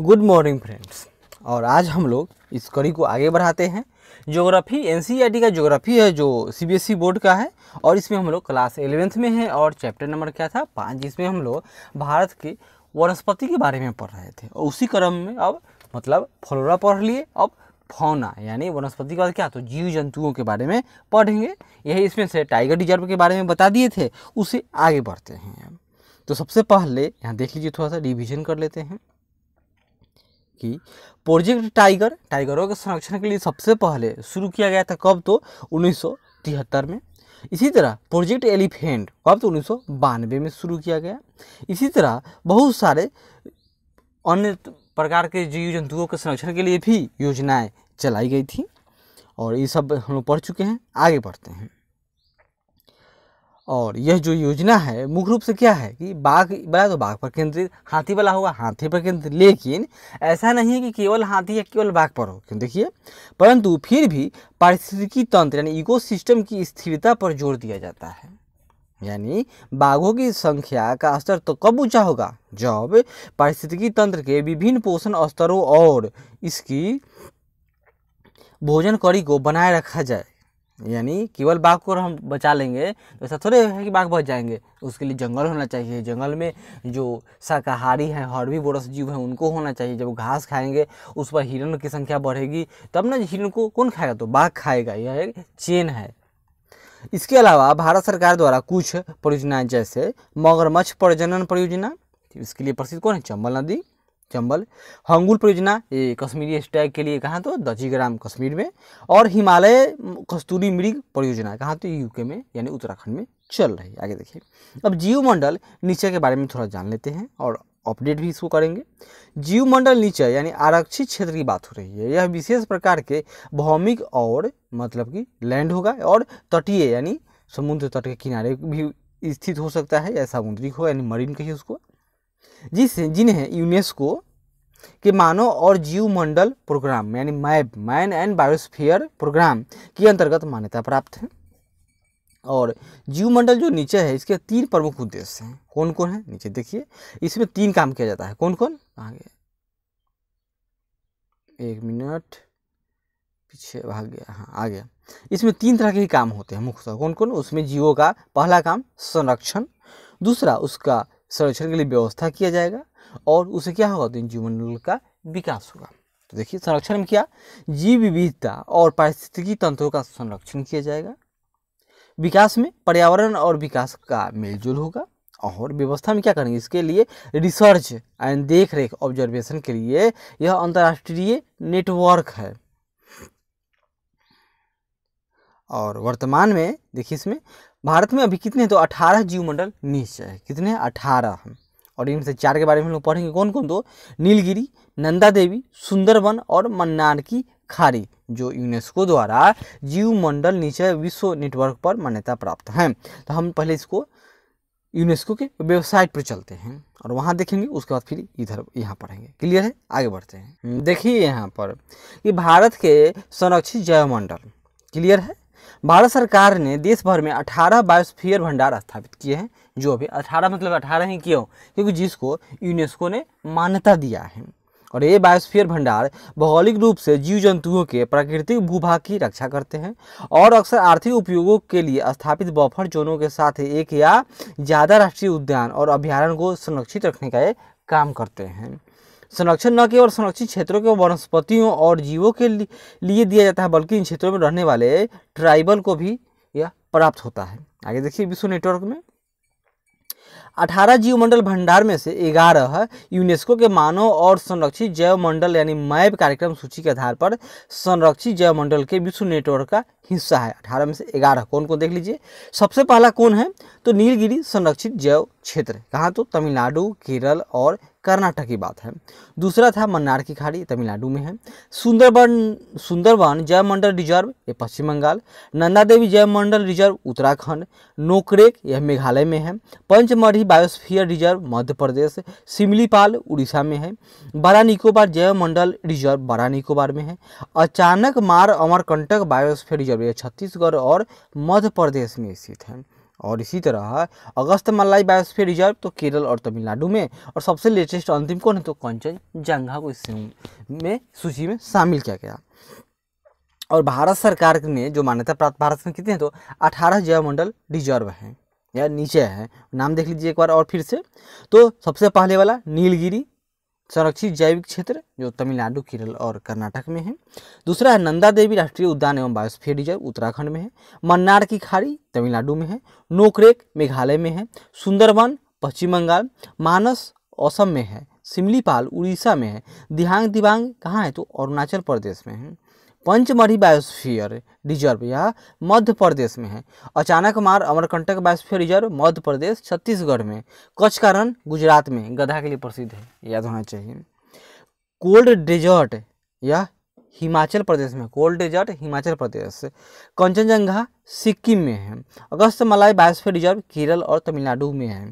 good morning friends और आज हम लोग इस कड़ी को आगे बढ़ाते हैं ज्योग्राफी एन e का ज्योग्राफी है जो सी e बोर्ड का है और इसमें हम लोग क्लास एलेवेंथ में हैं और चैप्टर नंबर क्या था पाँच जिसमें हम लोग भारत के वनस्पति के बारे में पढ़ रहे थे और उसी क्रम में अब मतलब फ्लोरा पढ़ लिए अब फौना यानी वनस्पति के बाद क्या तो जीव जंतुओं के बारे में पढ़ेंगे यही इसमें से टाइगर रिजर्व के बारे में बता दिए थे उसे आगे बढ़ते हैं तो सबसे पहले यहाँ देख लीजिए थोड़ा सा रिविजन कर लेते हैं कि प्रोजेक्ट टाइगर टाइगरों के संरक्षण के लिए सबसे पहले शुरू किया गया था कब तो उन्नीस में इसी तरह प्रोजेक्ट एलिफेंट कब तो उन्नीस में शुरू किया गया इसी तरह बहुत सारे अन्य प्रकार के जीव जंतुओं के संरक्षण के लिए भी योजनाएं चलाई गई थी और ये सब हम लोग पढ़ चुके हैं आगे बढ़ते हैं और यह जो योजना है मुख्य रूप से क्या है कि बाघ वाला तो बाघ पर केंद्रित हाथी वाला होगा हाथी पर केंद्रित लेकिन ऐसा नहीं है कि केवल हाथी या केवल बाघ पर हो क्यों देखिए परंतु फिर भी पारिस्थितिकी तंत्र यानी इकोसिस्टम की स्थिरता पर जोर दिया जाता है यानी बाघों की संख्या का स्तर तो कब ऊंचा होगा जब पारिस्थितिकी तंत्र के विभिन्न पोषण स्तरों और इसकी भोजन कड़ी को बनाए रखा जाए यानी केवल बाघ को हम बचा लेंगे तो ऐसा थोड़े है कि बाघ बच जाएंगे उसके लिए जंगल होना चाहिए जंगल में जो शाकाहारी हैं हॉर्वी बोरस जीव हैं उनको होना चाहिए जब घास खाएंगे उस पर हिरण की संख्या बढ़ेगी तब ना हिरण को कौन खाएगा तो बाघ खाएगा यह एक चेन है इसके अलावा भारत सरकार द्वारा कुछ परियोजनाएँ जैसे मगरमच्छ प्रजनन परियोजना इसके लिए प्रसिद्ध कौन है चंबल नदी चंबल हंगुल परियोजना ये कश्मीरी स्टैग के लिए कहाँ तो दजीग्राम कश्मीर में और हिमालय कस्तूरी मृग परियोजना कहाँ तो यूके में यानी उत्तराखंड में चल रही है आगे देखिए अब जीव मंडल नीचे के बारे में थोड़ा जान लेते हैं और अपडेट भी इसको करेंगे जीव मंडल नीचे यानी आरक्षित क्षेत्र की बात हो रही है यह विशेष प्रकार के भौमिक और मतलब कि लैंड होगा और तटीय यानी समुद्र तट के किनारे भी स्थित हो सकता है या समुद्री हो यानी मरीन कहिए उसको जिस जिन्हें यूनेस्को के मानव और जीव मंडल प्रोग्राम यानी MAB man and biosphere program के अंतर्गत मान्यता प्राप्त है और जीव मंडल जो नीचे है इसके तीन प्रमुख उद्देश्य हैं कौन कौन है नीचे देखिए इसमें तीन काम किया जाता है कौन कौन आगे एक मिनट पीछे भाग गया हाँ आ गया इसमें तीन तरह के ही काम होते हैं मुख्यतः कौन कौन उसमें जीवों का पहला काम संरक्षण दूसरा उसका संरक्षण के लिए व्यवस्था किया जाएगा और उसे क्या होगा तो इन जीवमंडल का विकास होगा तो देखिए संरक्षण में क्या जीव विविधता और पारिस्थितिकी तंत्रों का संरक्षण किया जाएगा विकास में पर्यावरण और विकास का मेलजोल होगा और व्यवस्था में क्या करेंगे इसके लिए रिसर्च एंड देख रेख ऑब्जर्वेशन के लिए यह अंतर्राष्ट्रीय नेटवर्क है और वर्तमान में देखिए इसमें भारत में अभी कितने हैं तो अठारह जीवमंडल निश्चय है कितने अठारह हैं और इनमें से चार के बारे में हम लोग पढ़ेंगे कौन कौन दो नीलगिरी नंदा देवी सुंदरवन और मन्नार की खाड़ी जो यूनेस्को द्वारा जीवमंडल नीचे विश्व नेटवर्क पर मान्यता प्राप्त है तो हम पहले इसको यूनेस्को के वेबसाइट पर चलते हैं और वहाँ देखेंगे उसके बाद फिर इधर यहाँ पढ़ेंगे क्लियर है आगे बढ़ते हैं देखिए यहाँ पर ये भारत के संरक्षित जैव मंडल क्लियर है भारत सरकार ने देश भर में 18 बायोस्फीयर भंडार स्थापित किए हैं जो अभी 18 मतलब 18 ही क्यों क्योंकि जिसको यूनेस्को ने मान्यता दिया है और ये बायोस्फीयर भंडार भौगोलिक रूप से जीव जंतुओं के प्राकृतिक भूभाग की रक्षा करते हैं और अक्सर आर्थिक उपयोगों के लिए स्थापित बफर जोनों के साथ एक या ज़्यादा राष्ट्रीय उद्यान और अभ्यारण्य को संरक्षित रखने का ये काम करते हैं संरक्षण न केवल संरक्षित क्षेत्रों के वनस्पतियों और जीवों के लिए दिया जाता है बल्कि इन क्षेत्रों में रहने वाले ट्राइबल को भी यह प्राप्त होता है आगे देखिए विश्व नेटवर्क में अठारह मंडल भंडार में से ग्यारह यूनेस्को के मानव और संरक्षित जैव मंडल यानी मैप कार्यक्रम सूची के आधार पर संरक्षित जैव मंडल के विश्व नेटवर्क का हिस्सा है अठारह में से ग्यारह कौन को देख लीजिए सबसे पहला कौन है तो नीलगिरी संरक्षित जैव क्षेत्र कहाँ तो तमिलनाडु केरल और कर्नाटक की बात है दूसरा था मन्नार की खाड़ी तमिलनाडु में है सुंदरबन सुंदरबन जयमंडल रिजर्व ये पश्चिम बंगाल नंदा देवी जयमंडल रिजर्व उत्तराखंड नोकरेक यह मेघालय में है पंचमढ़ी बायोस्फीयर रिजर्व मध्य प्रदेश सिमलीपाल उड़ीसा में है बड़ा निकोबार जयमंडल रिजर्व बड़ा निकोबार में है अचानक मार अमरकंटक बायोस्फीयर रिजर्व यह छत्तीसगढ़ और मध्य प्रदेश में स्थित है और इसी तरह अगस्त मल्लाई बायोस्फीयर रिजर्व तो केरल और तमिलनाडु में और सबसे लेटेस्ट अंतिम कौन है तो कंचन जंगा को इस में सूची में शामिल किया गया और भारत सरकार ने जो मान्यता प्राप्त भारत में कितने हैं तो अठारह जयमंडल रिजर्व हैं या नीचे हैं नाम देख लीजिए एक बार और फिर से तो सबसे पहले वाला नीलगिरी संरक्षित जैविक क्षेत्र जो तमिलनाडु केरल और कर्नाटक में है दूसरा है नंदा देवी राष्ट्रीय उद्यान एवं बायोस्फीयर रिजर्व उत्तराखंड में है मन्नार की खाड़ी तमिलनाडु में है नोकरेक मेघालय में है सुंदरवन पश्चिम बंगाल मानस असम में है सिमलीपाल उड़ीसा में है दिहांग दिबांग कहाँ है तो अरुणाचल प्रदेश में है पंचमढ़ी बायोस्फीयर रिजर्व यह मध्य प्रदेश में है अचानक मार अमरकंटक बायोस्फीयर रिजर्व मध्य प्रदेश छत्तीसगढ़ में कच्छ कारण गुजरात में गधा के लिए प्रसिद्ध है याद होना चाहिए कोल्ड डेजर्ट यह हिमाचल प्रदेश में कोल्ड डेजर्ट हिमाचल प्रदेश कंचनजंगा सिक्किम में है अगस्त मलाई बायोस्फीयर रिजर्व केरल और तमिलनाडु में है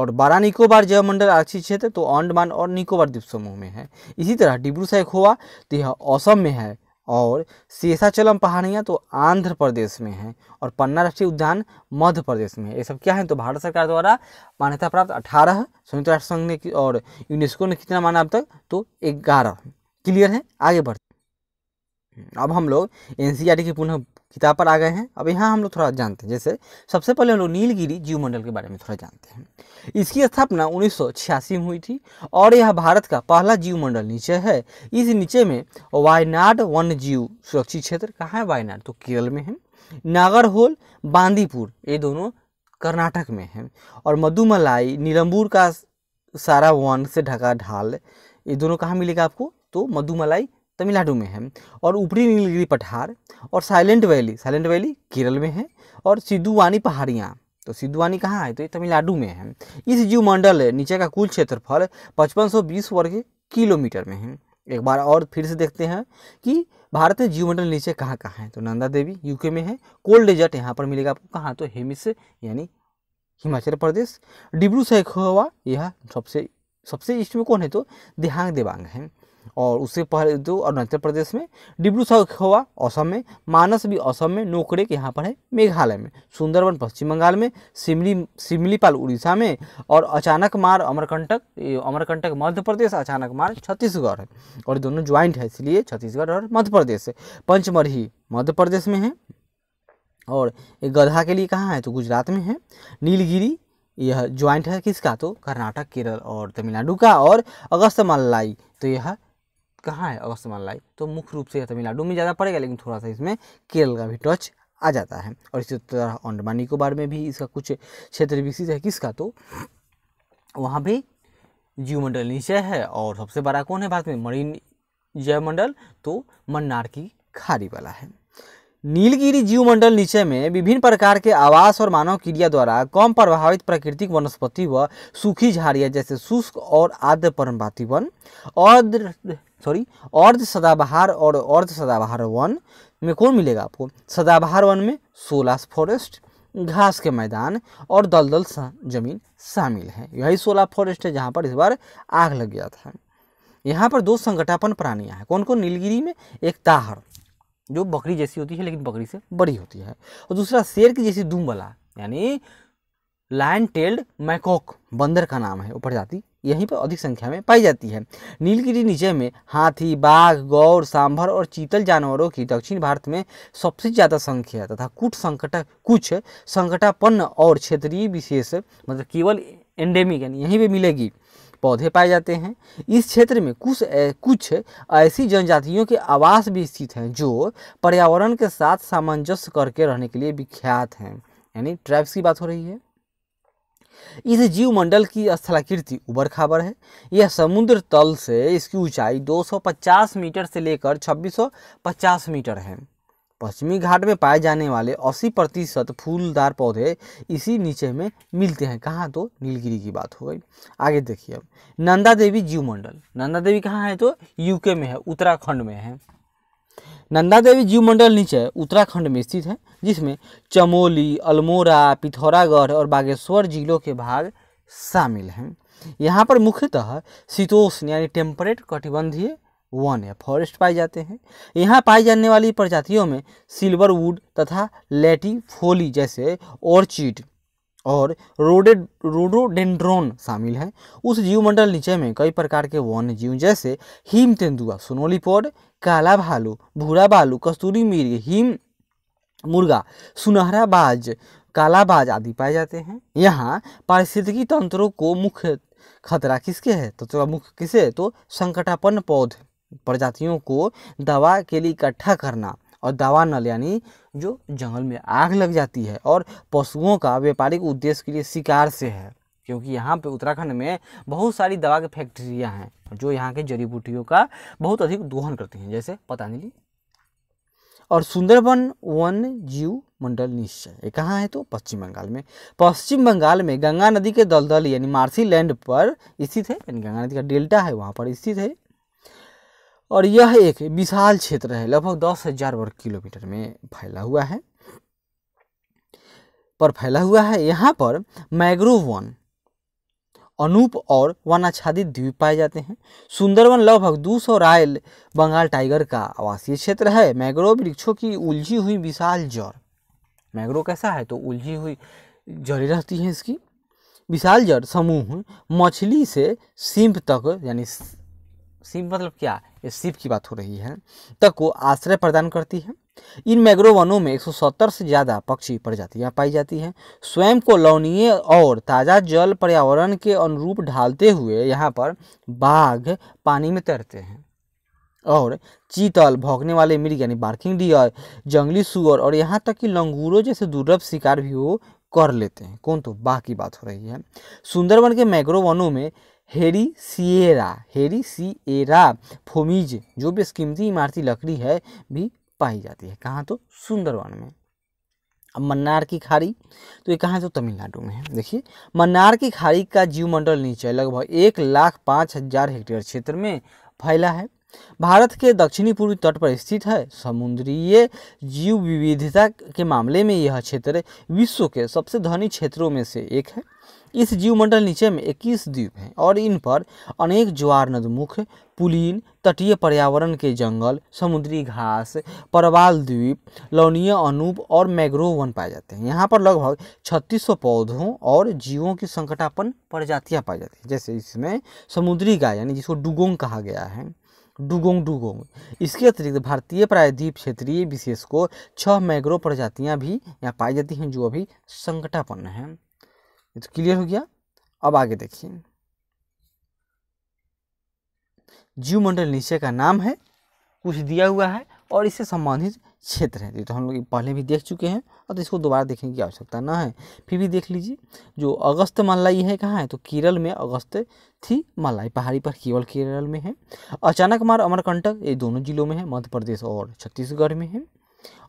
और बारा निकोबार जयमंडल आरक्षित क्षेत्र तो अंडमान और निकोबार द्वीप समूह में है इसी तरह डिब्रू साइखोवा तो यह असम में है और शेषाचलम पहाड़ियाँ तो आंध्र प्रदेश में हैं और पन्ना राष्ट्रीय उद्यान मध्य प्रदेश में है ये सब क्या है तो भारत सरकार द्वारा मान्यता प्राप्त अठारह संयुक्त राष्ट्र संघ ने और यूनेस्को ने कितना माना अब तक तो ग्यारह क्लियर है आगे बढ़ते अब हम लोग एन की पुनः किताब पर आ गए हैं अब यहाँ हम लोग थोड़ा जानते हैं जैसे सबसे पहले हम लोग नीलगिरी जीव मंडल के बारे में थोड़ा जानते हैं इसकी स्थापना उन्नीस में हुई थी और यह भारत का पहला जीव मंडल नीचे है इस नीचे में वायनाड वन्य जीव सुरक्षित क्षेत्र कहाँ है वायनाड तो केरल में है नागरहोल बांदीपुर ये दोनों कर्नाटक में है और मधुमलाई नीलम्बूर का सारा वन से ढका ढाल ये दोनों कहाँ मिलेगा आपको तो मधुमलाई तमिलनाडु में है और ऊपरी नीलगिरी पठार और silent valley silent valley Kerala में है और सिद्धुवानी पहाड़ियाँ तो सिद्धुवानी कहाँ है तो ये तमिलनाडु में है इस जीव मंडल नीचे का कुल क्षेत्रफल 5520 वर्ग किलोमीटर में है एक बार और फिर से देखते हैं कि भारत में मंडल नीचे कहाँ कहाँ है तो नंदा देवी यूके में है कोल्ड डेजर्ट यहाँ पर मिलेगा आपको कहाँ तो हेमिस यानी हिमाचल प्रदेश डिब्रू सैखोवा यह सबसे सबसे ईस्ट में कौन है तो देहांग देवांग है और उससे पहले जो अरुणाचल प्रदेश में डिब्रू सैखोवा असम में मानस भी असम में के यहाँ पर है मेघालय में सुंदरबन पश्चिम बंगाल में सिमली सिमलीपाल उड़ीसा में और अचानक मार अमरकंटक अमरकंटक मध्य प्रदेश अचानक मार छत्तीसगढ़ और दोनों ज्वाइंट है इसलिए छत्तीसगढ़ और मध्य प्रदेश पंचमढ़ी पंचमरही मध्य प्रदेश में है और गधा के लिए कहाँ है तो गुजरात में है नीलगिरी यह ज्वाइंट है किसका तो कर्नाटक केरल और तमिलनाडु का और अगस्त मल्लाई तो यह कहाँ है अगस्त मलाई तो मुख्य रूप से तमिलनाडु में ज़्यादा पड़ेगा लेकिन थोड़ा सा इसमें केरल का भी टच आ जाता है और इसी तरह अंडमान निकोबार में भी इसका कुछ क्षेत्र विकसित है किसका तो वहाँ भी जीवमंडल नीचे है और सबसे बड़ा कौन है भारत में मरीन जयमंडल तो मन्नार की खाड़ी वाला है नीलगिरी जीवमंडल नीचे में विभिन्न प्रकार के आवास और मानव क्रिया द्वारा कम प्रभावित प्राकृतिक वनस्पति व सूखी झाड़ियाँ जैसे शुष्क और आद्र पर्णपाती वन और सॉरी अर्ध सदाबहार और अर्ध सदाबहार वन में कौन मिलेगा आपको सदाबहार वन में सोलास फॉरेस्ट घास के मैदान और दलदल सा, जमीन शामिल है यही सोला फॉरेस्ट है जहाँ पर इस बार आग लग गया था यहाँ पर दो संगठापन प्राणियाँ हैं कौन कौन नीलगिरी में एक ताहर जो बकरी जैसी होती है लेकिन बकरी से बड़ी होती है और दूसरा शेर की जैसी दुम यानी लाइन टेल्ड मैकॉक बंदर का नाम है वो प्रजाति यहीं पर अधिक संख्या में पाई जाती है नीलगिरी निचय में हाथी बाघ गौर सांभर और चीतल जानवरों की दक्षिण भारत में सबसे ज़्यादा संख्या तथा कुट संकटा कुछ संकटापन्न और क्षेत्रीय विशेष मतलब केवल एंडेमिक यानी यहीं पर मिलेगी पौधे पाए जाते हैं इस क्षेत्र में कुछ ए, कुछ ऐसी जनजातियों के आवास भी स्थित हैं जो पर्यावरण के साथ सामंजस्य करके रहने के लिए विख्यात हैं यानी ट्राइब्स की बात हो रही है इस जीव मंडल की स्थलाकृति उबर खाबर है यह समुद्र तल से इसकी ऊंचाई 250 मीटर से लेकर 2650 मीटर है पश्चिमी घाट में पाए जाने वाले 80 प्रतिशत फूलदार पौधे इसी नीचे में मिलते हैं कहाँ तो नीलगिरी की बात हो गई आगे देखिए अब नंदा देवी जीव मंडल नंदा देवी कहाँ है तो यूके में है उत्तराखंड में है नंदा देवी जीव मंडल नीचे उत्तराखंड में स्थित है जिसमें चमोली अल्मोरा पिथौरागढ़ और बागेश्वर जिलों के भाग शामिल हैं यहाँ पर मुख्यतः शीतोष्ण यानी टेम्परेट कटिबंधीय वन या फॉरेस्ट पाए जाते हैं यहाँ पाई जाने वाली प्रजातियों में सिल्वर वुड तथा लेटी फोली जैसे ऑर्चिड और रोडे रोडोडेंड्रॉन शामिल है उस जीवमंडल नीचे में कई प्रकार के वन्य जीव जैसे हिम तेंदुआ पौड काला भालू भूरा भालू कस्तूरी मीर हिम मुर्गा सुनहरा बाज कालाबाज आदि पाए जाते हैं यहाँ पारिस्थितिकी तंत्रों को मुख्य खतरा किसके है तत्व तो, तो मुख्य किसे तो संकटापन्न पौध प्रजातियों को दवा के लिए इकट्ठा करना और दवा नल यानी जो जंगल में आग लग जाती है और पशुओं का व्यापारिक उद्देश्य के लिए शिकार से है क्योंकि यहाँ पे उत्तराखंड में बहुत सारी दवा की फैक्ट्रियाँ हैं जो यहाँ के जड़ी बूटियों का बहुत अधिक दोहन करती हैं जैसे पतंजलि और सुंदरबन वन जीव मंडल निश्चय ये कहाँ है तो पश्चिम बंगाल में पश्चिम बंगाल में गंगा नदी के दलदल यानी मार्सी लैंड पर स्थित है यानी गंगा नदी का डेल्टा है वहाँ पर स्थित है और यह एक विशाल क्षेत्र है लगभग दस हजार वर्ग किलोमीटर में फैला हुआ है पर फैला हुआ है यहाँ पर मैग्रोव वन अनूप और वनाच्छादित द्वीप पाए जाते हैं सुंदरवन लगभग 200 रायल बंगाल टाइगर का आवासीय क्षेत्र है मैग्रोव वृक्षों की उलझी हुई विशाल जड़ मैग्रो कैसा है तो उलझी हुई जड़ें रहती हैं इसकी विशाल जड़ समूह मछली से सिंप तक यानी शिव मतलब क्या ये शिव की बात हो रही है तक को आश्रय प्रदान करती है इन मैग्रो वनों में 170 से ज़्यादा पक्षी प्रजातियां पाई जाती हैं स्वयं को लवनीय और ताज़ा जल पर्यावरण के अनुरूप ढालते हुए यहाँ पर बाघ पानी में तैरते हैं और चीतल भौंकने वाले मृग यानी बार्किंग डियर जंगली सुअर और यहाँ तक कि लंगूरों जैसे दुर्लभ शिकार भी वो कर लेते हैं कौन तो बाघ की बात हो रही है सुंदरवन के मैग्रोवनों में हेरी सिएरा हेरी सिएरा फोमीज जो कीमती इमारती लकड़ी है भी पाई जाती है कहाँ तो सुंदरवन में अब मन्नार की खाड़ी तो ये कहाँ है तो तमिलनाडु में है देखिए मन्नार की खाड़ी का जीव मंडल नीचे लगभग एक लाख पाँच हजार हेक्टेयर क्षेत्र में फैला है भारत के दक्षिणी पूर्वी तट पर स्थित है समुद्रीय जीव विविधता के मामले में यह क्षेत्र विश्व के सबसे धनी क्षेत्रों में से एक है इस जीवमंडल नीचे में इक्कीस द्वीप हैं और इन पर अनेक ज्वार नदमुख पुलीन तटीय पर्यावरण के जंगल समुद्री घास परवाल द्वीप लौनीय अनूप और मैग्रोव वन पाए जाते हैं यहाँ पर लगभग 3600 पौधों और जीवों की संकटापन प्रजातियाँ पाई जाती हैं जैसे इसमें समुद्री गाय यानी जिसको डुगोंग कहा गया है डुगोंग डुगोंग इसके अतिरिक्त भारतीय प्रायद्वीप क्षेत्रीय विशेष को छह मैग्रो प्रजातियाँ भी यहाँ पाई जाती हैं जो अभी संकटापन्न हैं ये तो क्लियर हो गया अब आगे देखिए जीवमंडल निश्चय का नाम है कुछ दिया हुआ है और इससे संबंधित क्षेत्र है ये तो हम लोग पहले भी देख चुके हैं और तो इसको दोबारा देखने की आवश्यकता ना है फिर भी देख लीजिए जो अगस्त मलाई है कहाँ है तो केरल में अगस्त थी मलाई पहाड़ी पर केवल केरल में है अचानक मार अमरकंटक ये दोनों जिलों में है मध्य प्रदेश और छत्तीसगढ़ में है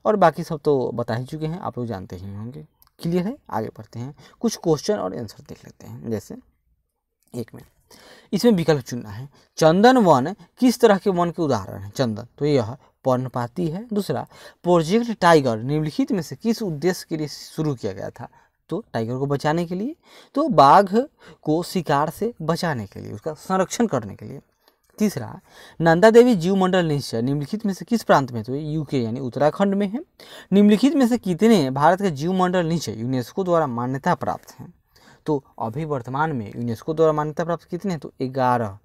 और बाकी सब तो बता ही चुके हैं आप लोग जानते ही होंगे क्लियर है आगे बढ़ते हैं कुछ क्वेश्चन और आंसर देख लेते हैं जैसे एक में इसमें विकल्प चुनना है चंदन वन किस तरह के वन के उदाहरण है चंदन तो यह पर्णपाती है दूसरा प्रोजेक्ट टाइगर निम्नलिखित में से किस उद्देश्य के लिए शुरू किया गया था तो टाइगर को बचाने के लिए तो बाघ को शिकार से बचाने के लिए उसका संरक्षण करने के लिए तीसरा नंदा देवी जीव मंडल निश्चय निम्नलिखित में से किस प्रांत में तो यूके यानी उत्तराखंड में है निम्नलिखित में से कितने भारत के जीव मंडल निश्चय यूनेस्को द्वारा मान्यता प्राप्त हैं तो अभी वर्तमान में यूनेस्को द्वारा मान्यता प्राप्त कितने तो ग्यारह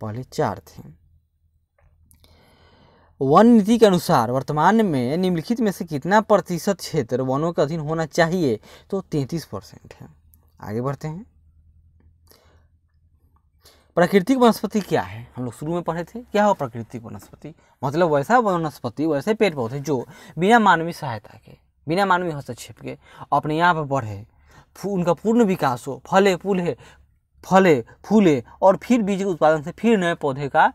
पहले चार थे वन नीति के अनुसार वर्तमान में निम्नलिखित में से कितना प्रतिशत क्षेत्र वनों के अधीन होना चाहिए तो तैंतीस परसेंट है आगे बढ़ते हैं प्राकृतिक वनस्पति क्या है हम लोग शुरू में पढ़े थे क्या हो प्राकृतिक वनस्पति मतलब वैसा वनस्पति वैसे पेड़ पौधे जो बिना मानवीय सहायता के बिना मानवीय हस्तक्षेप के अपने यहाँ पर बढ़े उनका पूर्ण विकास हो फले फूले फले फूले और फिर बीज के उत्पादन से फिर नए पौधे का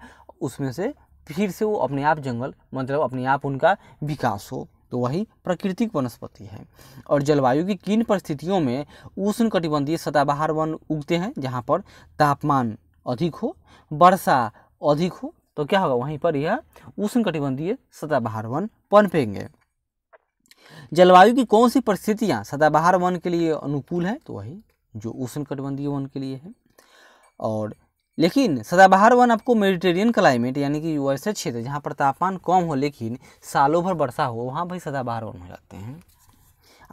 उसमें से फिर से वो अपने आप जंगल मतलब अपने आप उनका विकास हो तो वही प्राकृतिक वनस्पति है और जलवायु की किन परिस्थितियों में उष्ण कटिबंधीय सदाबहार वन उगते हैं जहाँ पर तापमान अधिक हो वर्षा अधिक हो तो क्या होगा वहीं पर यह उष्ण कटिबंधीय सदाबहार वन पनपेंगे जलवायु की कौन सी परिस्थितियाँ सदाबहार वन के लिए अनुकूल है तो वही जो उष्ण कटिबंधीय वन के लिए है और लेकिन सदाबहार वन आपको मेडिटेरियन क्लाइमेट यानी कि वैसे क्षेत्र जहाँ पर तापमान कम हो लेकिन सालों भर वर्षा हो वहाँ भाई सदाबहार वन हो जाते हैं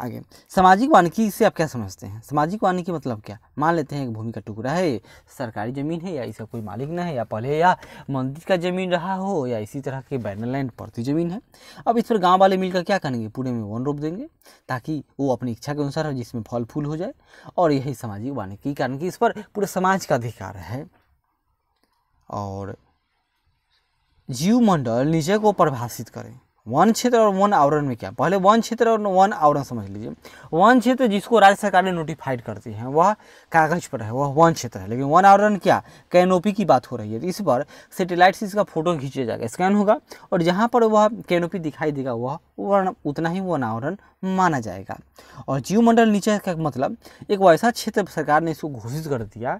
आगे सामाजिक वानिकी से आप क्या समझते हैं सामाजिक वानिकी मतलब क्या मान लेते हैं एक भूमि का टुकड़ा है सरकारी ज़मीन है या इसका कोई मालिक ना है या पहले या मंदिर का ज़मीन रहा हो या इसी तरह के बैनर लैंड पड़ती ज़मीन है अब इस पर गाँव वाले मिलकर क्या करेंगे पूरे में वन रोप देंगे ताकि वो अपनी इच्छा के अनुसार जिसमें फल फूल हो जाए और यही सामाजिक वानिकी कारण कि इस पर पूरे समाज का अधिकार है और जीव मंडल निजय को परिभाषित करें वन क्षेत्र और वन आवरण में क्या पहले वन क्षेत्र और वन आवरण समझ लीजिए वन क्षेत्र जिसको राज्य सरकार ने नोटिफाइड करती है वह कागज पर है वह वन क्षेत्र है लेकिन वन आवरण क्या कैनोपी की बात हो रही है तो इस पर सेटेलाइट से इसका फोटो खींचा जाएगा स्कैन होगा और जहाँ पर वह कैनोपी दिखाई देगा वह वर्ण उतना ही वन आवरण माना जाएगा और जीवमंडल नीचे का मतलब एक वैसा क्षेत्र सरकार ने इसको घोषित कर दिया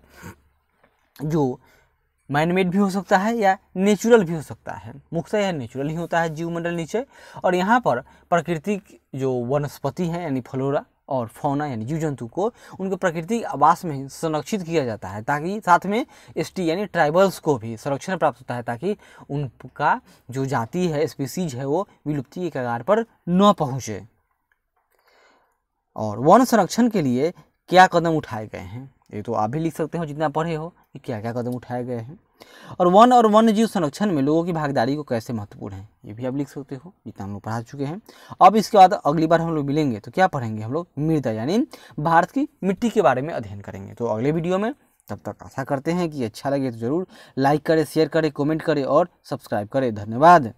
जो मैनमेड भी हो सकता है या नेचुरल भी हो सकता है मुख्यतः यह नेचुरल ही होता है जीवमंडल नीचे और यहाँ पर प्राकृतिक जो वनस्पति हैं यानी फ्लोरा और फौना यानी जीव जंतु को उनके प्राकृतिक आवास में संरक्षित किया जाता है ताकि साथ में एसटी यानी ट्राइबल्स को भी संरक्षण प्राप्त होता है ताकि उनका जो जाति है स्पीसीज है वो विलुप्ति के कगार पर न पहुँचे और वन संरक्षण के लिए क्या कदम उठाए गए हैं ये तो आप भी लिख सकते हो जितना पढ़े हो कि क्या क्या कदम उठाए गए हैं और वन और वन्य जीव संरक्षण में लोगों की भागीदारी को कैसे महत्वपूर्ण है ये भी आप लिख सकते हो जितना हम लोग पढ़ा चुके हैं अब इसके बाद अगली बार हम लोग मिलेंगे तो क्या पढ़ेंगे हम लोग मृदा यानी भारत की मिट्टी के बारे में अध्ययन करेंगे तो अगले वीडियो में तब तक आशा करते हैं कि अच्छा लगे तो ज़रूर लाइक करें शेयर करें कमेंट करें और सब्सक्राइब करें धन्यवाद